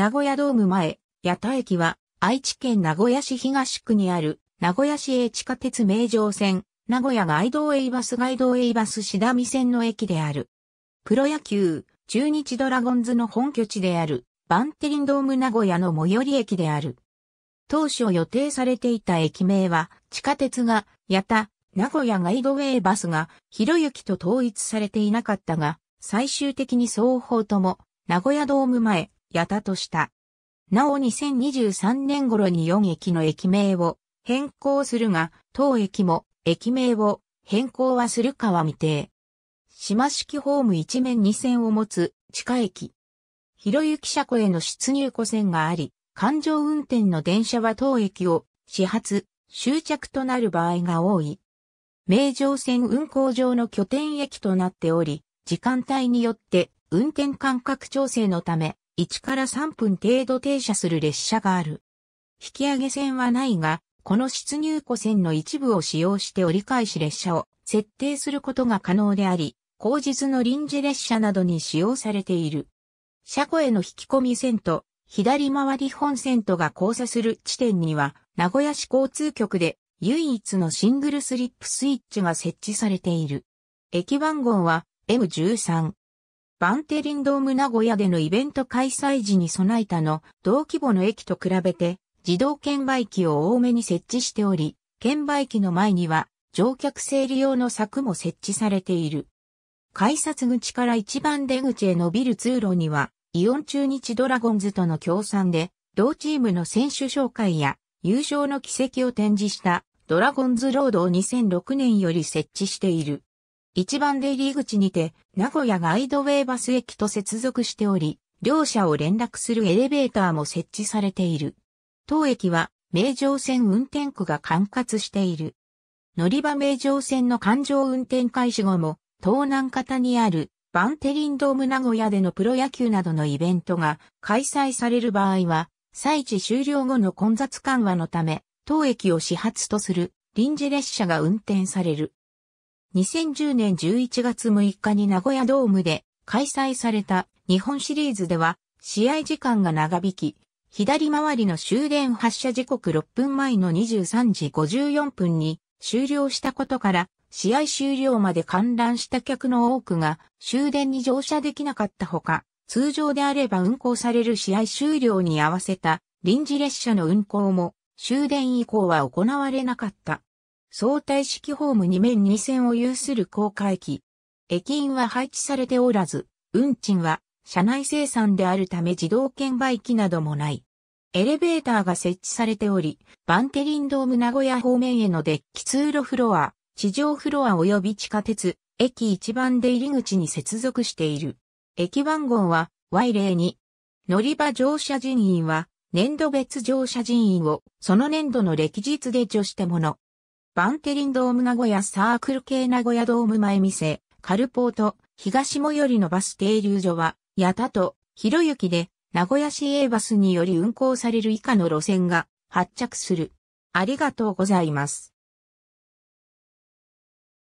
名古屋ドーム前、八田駅は、愛知県名古屋市東区にある、名古屋市営地下鉄名城線、名古屋ガイドウェイバスガイドウェイバスしだみ線の駅である。プロ野球、中日ドラゴンズの本拠地である、バンテリンドーム名古屋の最寄り駅である。当初予定されていた駅名は、地下鉄が、八田、名古屋ガイドウェイバスが、ひろゆきと統一されていなかったが、最終的に双方とも、名古屋ドーム前、やたとした。なお2023年頃に4駅の駅名を変更するが、当駅も駅名を変更はするかは未定。島式ホーム一面2線を持つ地下駅。広行車庫への出入庫線があり、環状運転の電車は当駅を始発、終着となる場合が多い。名城線運行上の拠点駅となっており、時間帯によって運転間隔調整のため、1から3分程度停車する列車がある。引き上げ線はないが、この出入庫線の一部を使用して折り返し列車を設定することが可能であり、後日の臨時列車などに使用されている。車庫への引き込み線と左回り本線とが交差する地点には、名古屋市交通局で唯一のシングルスリップスイッチが設置されている。駅番号は M13。バンテリンドーム名古屋でのイベント開催時に備えたの同規模の駅と比べて自動券売機を多めに設置しており、券売機の前には乗客整理用の柵も設置されている。改札口から一番出口へ伸びる通路には、イオン中日ドラゴンズとの協賛で、同チームの選手紹介や優勝の軌跡を展示したドラゴンズロードを2006年より設置している。一番出入り口にて、名古屋ガイドウェイバス駅と接続しており、両者を連絡するエレベーターも設置されている。当駅は、名城線運転区が管轄している。乗り場名城線の環状運転開始後も、東南方にあるバンテリンドーム名古屋でのプロ野球などのイベントが開催される場合は、最地終了後の混雑緩和のため、当駅を始発とする臨時列車が運転される。2010年11月6日に名古屋ドームで開催された日本シリーズでは試合時間が長引き、左回りの終電発車時刻6分前の23時54分に終了したことから試合終了まで観覧した客の多くが終電に乗車できなかったほか、通常であれば運行される試合終了に合わせた臨時列車の運行も終電以降は行われなかった。相対式ホーム2面2線を有する高架駅。駅員は配置されておらず、運賃は車内生産であるため自動券売機などもない。エレベーターが設置されており、バンテリンドーム名古屋方面へのデッキ通路フロア、地上フロア及び地下鉄、駅一番出入り口に接続している。駅番号は Y02。乗り場乗車人員は年度別乗車人員をその年度の歴日で除したもの。バンテリンドーム名古屋サークル系名古屋ドーム前店、カルポート、東最寄りのバス停留所は、八田と、広きで、名古屋市営バスにより運行される以下の路線が発着する。ありがとうございます。